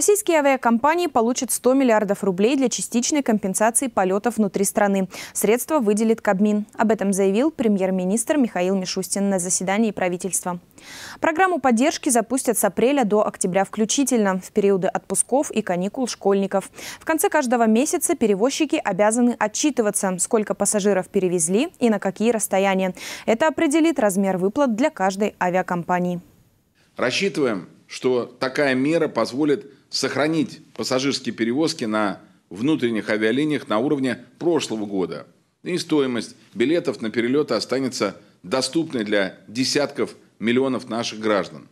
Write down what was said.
Российские авиакомпании получат 100 миллиардов рублей для частичной компенсации полетов внутри страны. Средства выделит Кабмин. Об этом заявил премьер-министр Михаил Мишустин на заседании правительства. Программу поддержки запустят с апреля до октября включительно, в периоды отпусков и каникул школьников. В конце каждого месяца перевозчики обязаны отчитываться, сколько пассажиров перевезли и на какие расстояния. Это определит размер выплат для каждой авиакомпании. Рассчитываем что такая мера позволит сохранить пассажирские перевозки на внутренних авиалиниях на уровне прошлого года. И стоимость билетов на перелеты останется доступной для десятков миллионов наших граждан.